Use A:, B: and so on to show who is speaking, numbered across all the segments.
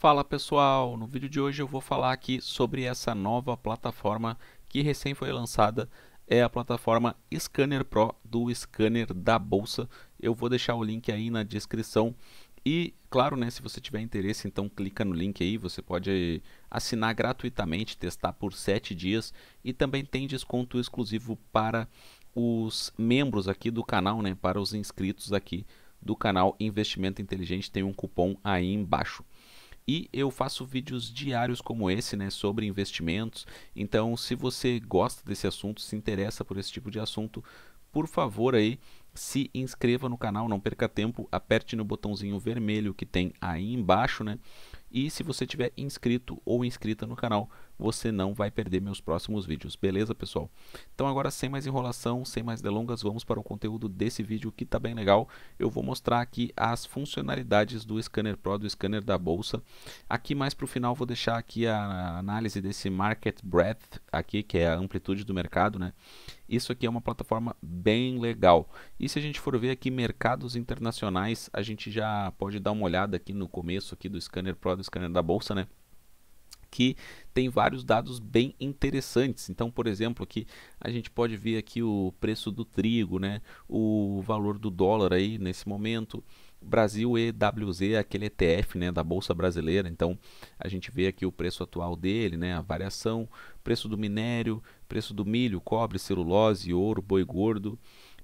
A: Fala pessoal, no vídeo de hoje eu vou falar aqui sobre essa nova plataforma que recém foi lançada, é a plataforma Scanner Pro do Scanner da Bolsa. Eu vou deixar o link aí na descrição e, claro, né, se você tiver interesse, então clica no link aí, você pode assinar gratuitamente, testar por 7 dias e também tem desconto exclusivo para os membros aqui do canal, né, para os inscritos aqui do canal Investimento Inteligente, tem um cupom aí embaixo e eu faço vídeos diários como esse, né, sobre investimentos. Então, se você gosta desse assunto, se interessa por esse tipo de assunto, por favor aí se inscreva no canal, não perca tempo, aperte no botãozinho vermelho que tem aí embaixo, né? E se você tiver inscrito ou inscrita no canal, você não vai perder meus próximos vídeos, beleza pessoal? Então agora sem mais enrolação, sem mais delongas, vamos para o conteúdo desse vídeo que está bem legal. Eu vou mostrar aqui as funcionalidades do Scanner Pro, do Scanner da Bolsa. Aqui mais para o final vou deixar aqui a análise desse Market Breadth, aqui que é a amplitude do mercado, né? Isso aqui é uma plataforma bem legal. E se a gente for ver aqui mercados internacionais, a gente já pode dar uma olhada aqui no começo aqui do Scanner Pro, do Scanner da Bolsa, né? que tem vários dados bem interessantes. Então, por exemplo, aqui a gente pode ver aqui o preço do trigo, né? O valor do dólar aí nesse momento. Brasil EWZ, é aquele ETF, né, da bolsa brasileira. Então, a gente vê aqui o preço atual dele, né, a variação, preço do minério, preço do milho, cobre, celulose, ouro, boi gordo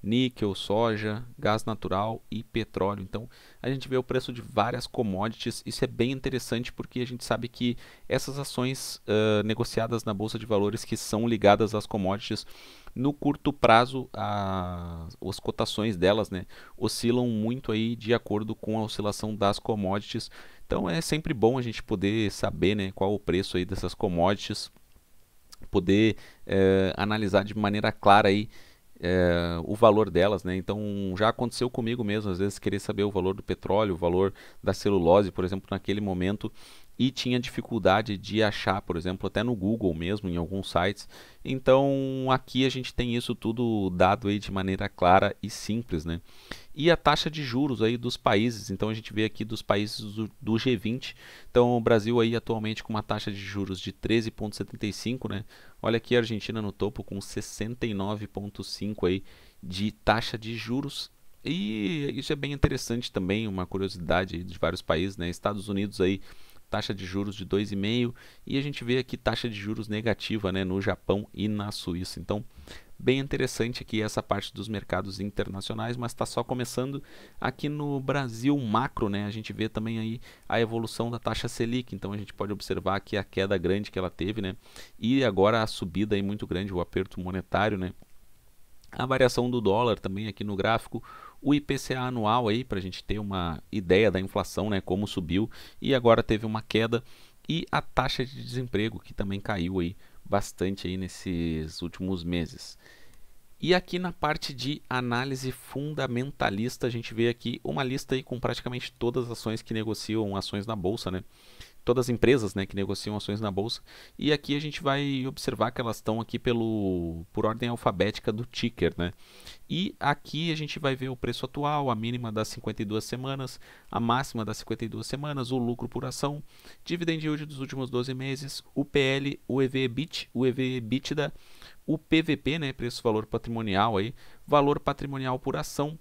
A: níquel, soja, gás natural e petróleo. Então, a gente vê o preço de várias commodities. Isso é bem interessante porque a gente sabe que essas ações uh, negociadas na bolsa de valores que são ligadas às commodities, no curto prazo, a, as cotações delas né, oscilam muito aí de acordo com a oscilação das commodities. Então, é sempre bom a gente poder saber né, qual o preço aí dessas commodities, poder uh, analisar de maneira clara aí é, o valor delas, né? Então já aconteceu comigo mesmo, às vezes querer saber o valor do petróleo, o valor da celulose, por exemplo, naquele momento e tinha dificuldade de achar, por exemplo, até no Google mesmo, em alguns sites. Então aqui a gente tem isso tudo dado aí de maneira clara e simples, né? E a taxa de juros aí dos países, então a gente vê aqui dos países do, G20. Então o Brasil aí atualmente com uma taxa de juros de 13.75, né? Olha aqui a Argentina no topo com 69.5 aí de taxa de juros e isso é bem interessante também, uma curiosidade de vários países, né? Estados Unidos aí taxa de juros de 2,5% e a gente vê aqui taxa de juros negativa né, no Japão e na Suíça. Então, bem interessante aqui essa parte dos mercados internacionais, mas está só começando aqui no Brasil macro, né? A gente vê também aí a evolução da taxa Selic, então a gente pode observar aqui a queda grande que ela teve, né? E agora a subida aí muito grande, o aperto monetário, né? A variação do dólar também aqui no gráfico, o IPCA anual aí para a gente ter uma ideia da inflação, né, como subiu e agora teve uma queda e a taxa de desemprego que também caiu aí bastante aí nesses últimos meses. E aqui na parte de análise fundamentalista, a gente vê aqui uma lista aí com praticamente todas as ações que negociam ações na bolsa, né? todas as empresas né, que negociam ações na bolsa. E aqui a gente vai observar que elas estão aqui pelo, por ordem alfabética do ticker. Né? E aqui a gente vai ver o preço atual, a mínima das 52 semanas, a máxima das 52 semanas, o lucro por ação, dividend yield dos últimos 12 meses, o PL, o EV-EBIT, o EV-EBITDA, o PVP, né, preço-valor patrimonial, aí, valor patrimonial por ação,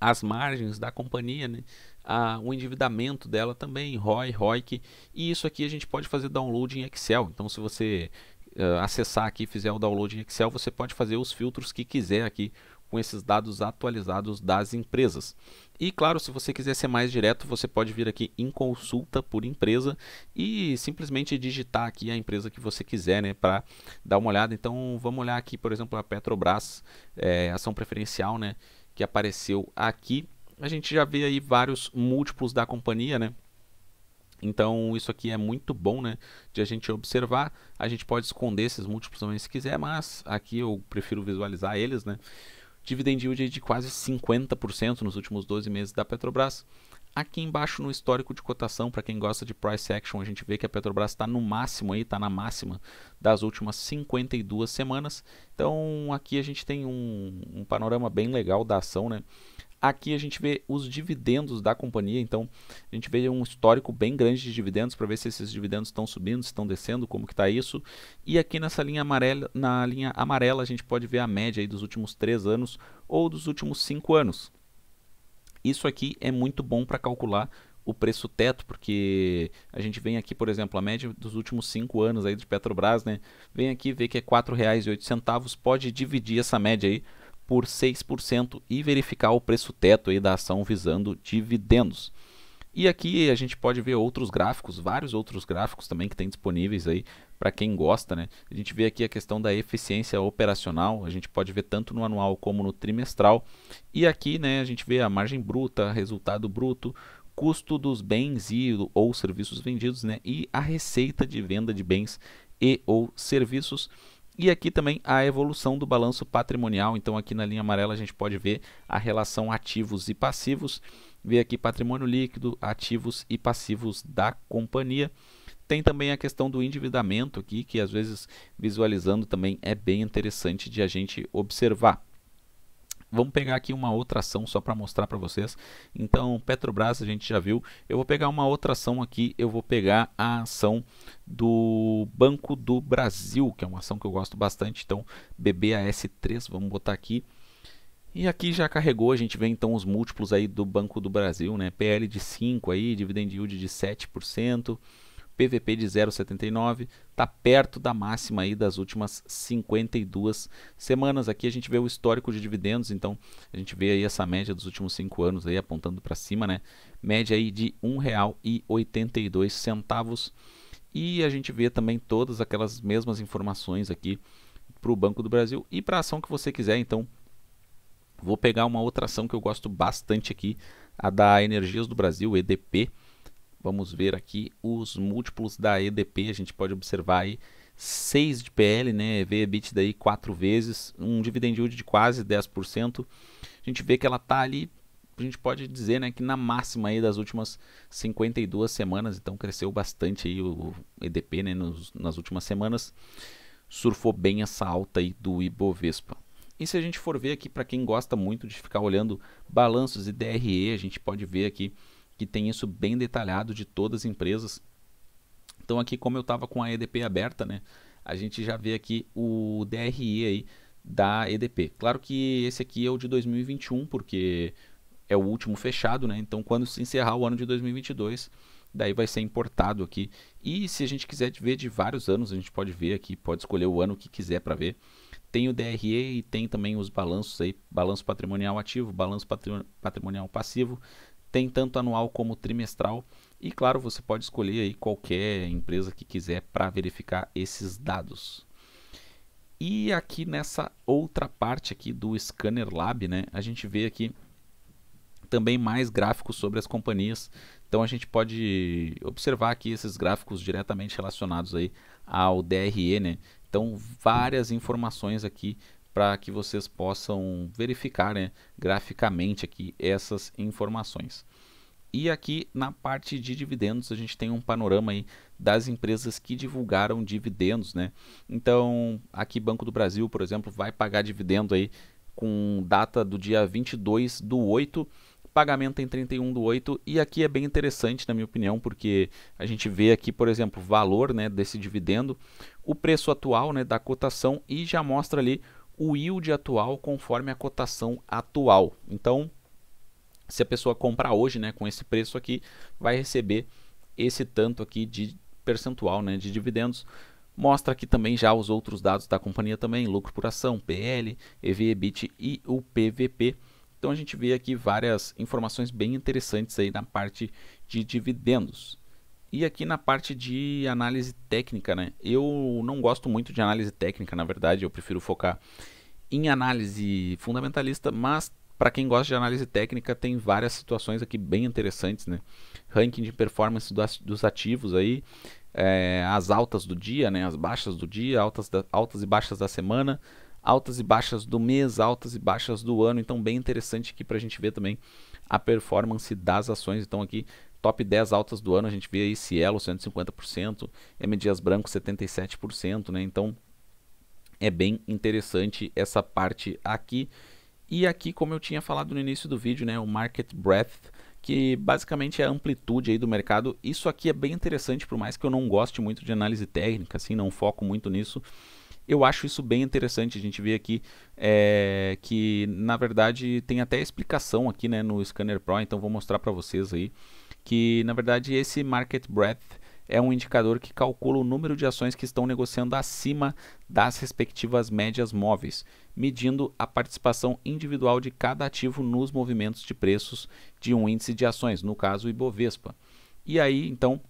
A: as margens da companhia, né? a, o endividamento dela também, ROI, ROIC, e isso aqui a gente pode fazer download em Excel. Então, se você uh, acessar aqui e fizer o download em Excel, você pode fazer os filtros que quiser aqui com esses dados atualizados das empresas. E claro, se você quiser ser mais direto, você pode vir aqui em consulta por empresa e simplesmente digitar aqui a empresa que você quiser, né, para dar uma olhada. Então, vamos olhar aqui, por exemplo, a Petrobras, é, ação preferencial, né, que apareceu aqui a gente já vê aí vários múltiplos da companhia, né? Então isso aqui é muito bom, né? De a gente observar. A gente pode esconder esses múltiplos também se quiser, mas aqui eu prefiro visualizar eles, né? Dividend yield de quase 50% nos últimos 12 meses da Petrobras. Aqui embaixo no histórico de cotação, para quem gosta de price action, a gente vê que a Petrobras está no máximo aí, está na máxima das últimas 52 semanas. Então aqui a gente tem um, um panorama bem legal da ação, né? Aqui a gente vê os dividendos da companhia, então a gente vê um histórico bem grande de dividendos para ver se esses dividendos estão subindo, estão descendo, como que está isso. E aqui nessa linha amarela, na linha amarela a gente pode ver a média dos últimos 3 anos ou dos últimos 5 anos. Isso aqui é muito bom para calcular o preço teto, porque a gente vem aqui, por exemplo, a média dos últimos cinco anos aí de Petrobras, né? Vem aqui ver que é R$ 4,08, pode dividir essa média aí por 6% e verificar o preço teto aí da ação visando dividendos. E aqui a gente pode ver outros gráficos, vários outros gráficos também que tem disponíveis aí para quem gosta, né? A gente vê aqui a questão da eficiência operacional, a gente pode ver tanto no anual como no trimestral. E aqui, né, a gente vê a margem bruta, resultado bruto, custo dos bens e ou serviços vendidos, né, e a receita de venda de bens e ou serviços. E aqui também a evolução do balanço patrimonial. Então, aqui na linha amarela, a gente pode ver a relação ativos e passivos. Ver aqui patrimônio líquido, ativos e passivos da companhia. Tem também a questão do endividamento aqui, que às vezes visualizando também é bem interessante de a gente observar. Vamos pegar aqui uma outra ação só para mostrar para vocês. Então, Petrobras a gente já viu. Eu vou pegar uma outra ação aqui, eu vou pegar a ação do Banco do Brasil, que é uma ação que eu gosto bastante. Então, BBAS3, vamos botar aqui. E aqui já carregou, a gente vê então os múltiplos aí do Banco do Brasil, né? PL de 5 aí, dividend yield de 7%. PVP de 0,79, está perto da máxima aí das últimas 52 semanas. Aqui a gente vê o histórico de dividendos, então a gente vê aí essa média dos últimos 5 anos aí apontando para cima, né? Média aí de R$ 1,82. E a gente vê também todas aquelas mesmas informações aqui para o Banco do Brasil e para a ação que você quiser, então Vou pegar uma outra ação que eu gosto bastante aqui, a da Energias do Brasil, EDP. Vamos ver aqui os múltiplos da EDP, a gente pode observar aí 6 de PL, né, vê EBITDA aí 4 vezes, um dividend yield de quase 10%. A gente vê que ela tá ali, a gente pode dizer, né, que na máxima aí das últimas 52 semanas, então cresceu bastante aí o EDP, né, nos, nas últimas semanas. Surfou bem essa alta aí do Ibovespa. E se a gente for ver aqui, para quem gosta muito de ficar olhando balanços e DRE, a gente pode ver aqui que tem isso bem detalhado de todas as empresas. Então aqui, como eu estava com a EDP aberta, né, a gente já vê aqui o DRI aí da EDP. Claro que esse aqui é o de 2021, porque é o último fechado, né? Então quando se encerrar o ano de 2022, daí vai ser importado aqui. E se a gente quiser ver de vários anos, a gente pode ver aqui, pode escolher o ano que quiser para ver. Tem o DRE e tem também os balanços aí, balanço patrimonial ativo, balanço patrimonial passivo. Tem tanto anual como trimestral. E claro, você pode escolher aí qualquer empresa que quiser para verificar esses dados. E aqui nessa outra parte aqui do Scanner Lab, né, a gente vê aqui também mais gráficos sobre as companhias. Então a gente pode observar aqui esses gráficos diretamente relacionados aí ao DRE, né? Então várias informações aqui para que vocês possam verificar né, graficamente aqui essas informações. E aqui na parte de dividendos a gente tem um panorama aí das empresas que divulgaram dividendos, né? Então, aqui Banco do Brasil, por exemplo, vai pagar dividendo aí com data do dia 22 do 8, pagamento em 31 do 8, e aqui é bem interessante na minha opinião, porque a gente vê aqui, por exemplo, o valor, né, desse dividendo, o preço atual, né, da cotação e já mostra ali o yield atual conforme a cotação atual. Então, se a pessoa comprar hoje, né, com esse preço aqui, vai receber esse tanto aqui de percentual, né, de dividendos. Mostra aqui também já os outros dados da companhia também, lucro por ação, PL, EV/EBIT e o PVP. Então a gente vê aqui várias informações bem interessantes aí na parte de dividendos. E aqui na parte de análise técnica, né? Eu não gosto muito de análise técnica, na verdade, eu prefiro focar em análise fundamentalista, mas para quem gosta de análise técnica, tem várias situações aqui bem interessantes, né? Ranking de performance dos ativos aí, é, as altas do dia, né? As baixas do dia, altas, da, altas e baixas da semana, altas e baixas do mês, altas e baixas do ano. Então, bem interessante aqui para a gente ver também a performance das ações. Então, aqui Top 10 altas do ano, a gente vê aí Cielo 150%, M. Dias Branco 77%, né? Então é bem interessante essa parte aqui. E aqui, como eu tinha falado no início do vídeo, né, o Market Breadth, que basicamente é a amplitude aí do mercado. Isso aqui é bem interessante, por mais que eu não goste muito de análise técnica, assim, não foco muito nisso eu acho isso bem interessante. A gente vê aqui é, que, na verdade, tem até explicação aqui né, no Scanner Pro, então vou mostrar para vocês aí que, na verdade, esse Market Breadth é um indicador que calcula o número de ações que estão negociando acima das respectivas médias móveis, medindo a participação individual de cada ativo nos movimentos de preços de um índice de ações, no caso o Ibovespa. E aí, então,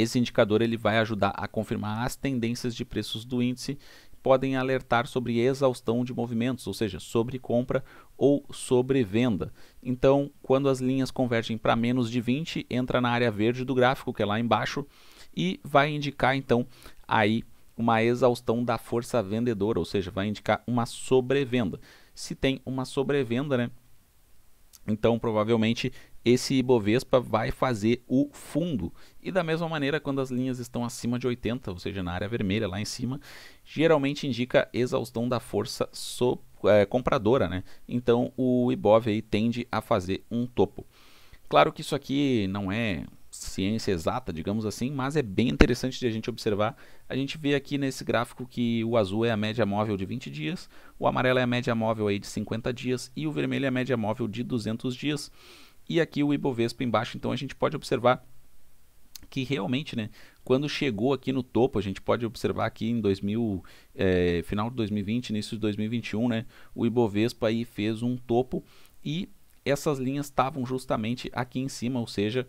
A: esse indicador ele vai ajudar a confirmar as tendências de preços do índice podem alertar sobre exaustão de movimentos, ou seja, sobre compra ou sobre venda. Então, quando as linhas convergem para menos de 20, entra na área verde do gráfico, que é lá embaixo, e vai indicar então aí uma exaustão da força vendedora, ou seja, vai indicar uma sobrevenda. Se tem uma sobrevenda, né? Então, provavelmente esse Ibovespa vai fazer o fundo. E da mesma maneira, quando as linhas estão acima de 80, ou seja, na área vermelha lá em cima, geralmente indica exaustão da força so, é, compradora, né? Então o Ibov aí tende a fazer um topo. Claro que isso aqui não é ciência exata, digamos assim, mas é bem interessante de a gente observar. A gente vê aqui nesse gráfico que o azul é a média móvel de 20 dias, o amarelo é a média móvel aí de 50 dias e o vermelho é a média móvel de 200 dias e aqui o Ibovespa embaixo. Então a gente pode observar que realmente, né, quando chegou aqui no topo, a gente pode observar aqui em 2000, é, eh, final de 2020, início de 2021, né, o Ibovespa aí fez um topo e essas linhas estavam justamente aqui em cima, ou seja,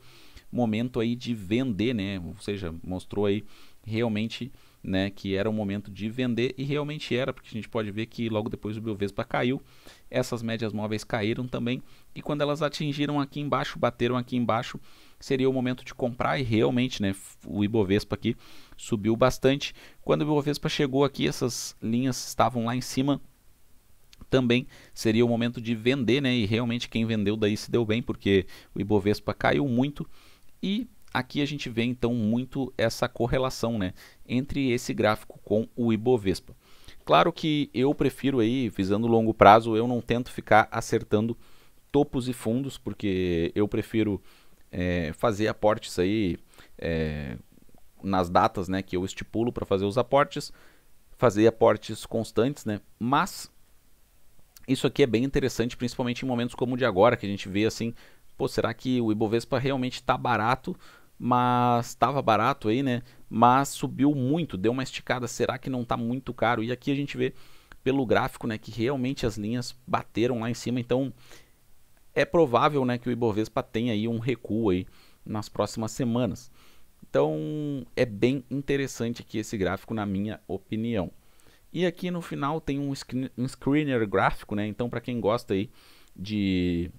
A: momento aí de vender, né, ou seja, mostrou aí realmente né, que era o momento de vender e realmente era, porque a gente pode ver que logo depois o Bovespa caiu, essas médias móveis caíram também e quando elas atingiram aqui embaixo, bateram aqui embaixo, seria o momento de comprar e realmente, né, o Ibovespa aqui subiu bastante. Quando o Ibovespa chegou aqui, essas linhas estavam lá em cima, também seria o momento de vender, né? E realmente quem vendeu daí se deu bem, porque o Ibovespa caiu muito e aqui a gente vê então muito essa correlação né, entre esse gráfico com o Ibovespa. Claro que eu prefiro aí, visando longo prazo, eu não tento ficar acertando topos e fundos, porque eu prefiro é, fazer aportes aí é, nas datas né, que eu estipulo para fazer os aportes, fazer aportes constantes, né? Mas isso aqui é bem interessante, principalmente em momentos como o de agora, que a gente vê assim, pô, será que o Ibovespa realmente está barato? mas estava barato aí, né? Mas subiu muito, deu uma esticada. Será que não está muito caro? E aqui a gente vê pelo gráfico, né, que realmente as linhas bateram lá em cima, então é provável, né, que o Ibovespa tenha aí um recuo aí nas próximas semanas. Então, é bem interessante aqui esse gráfico na minha opinião. E aqui no final tem um, screen, um screener gráfico, né? Então, para quem gosta aí de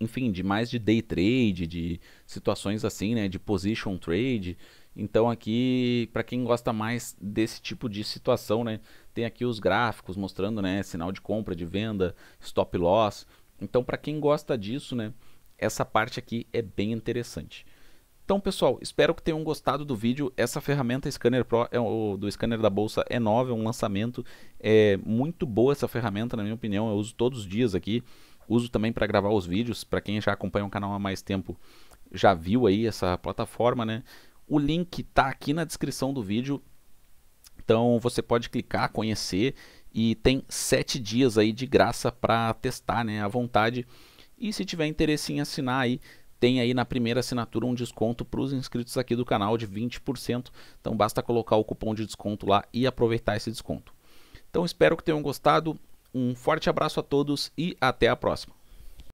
A: enfim, de mais de day trade, de situações assim, né, de position trade. Então aqui, para quem gosta mais desse tipo de situação, né, tem aqui os gráficos mostrando, né, sinal de compra, de venda, stop loss. Então para quem gosta disso, né, essa parte aqui é bem interessante. Então, pessoal, espero que tenham gostado do vídeo. Essa ferramenta Scanner Pro é, o, do Scanner da Bolsa é nova, é um lançamento. É muito boa essa ferramenta, na minha opinião. Eu uso todos os dias aqui. Uso também para gravar os vídeos. Para quem já acompanha o canal há mais tempo, já viu aí essa plataforma, né? O link está aqui na descrição do vídeo. Então você pode clicar, conhecer e tem sete dias aí de graça para testar, né, à vontade. E se tiver interesse em assinar aí, tem aí na primeira assinatura um desconto para os inscritos aqui do canal de 20%. Então basta colocar o cupom de desconto lá e aproveitar esse desconto. Então espero que tenham gostado. Um forte abraço a todos e até a próxima.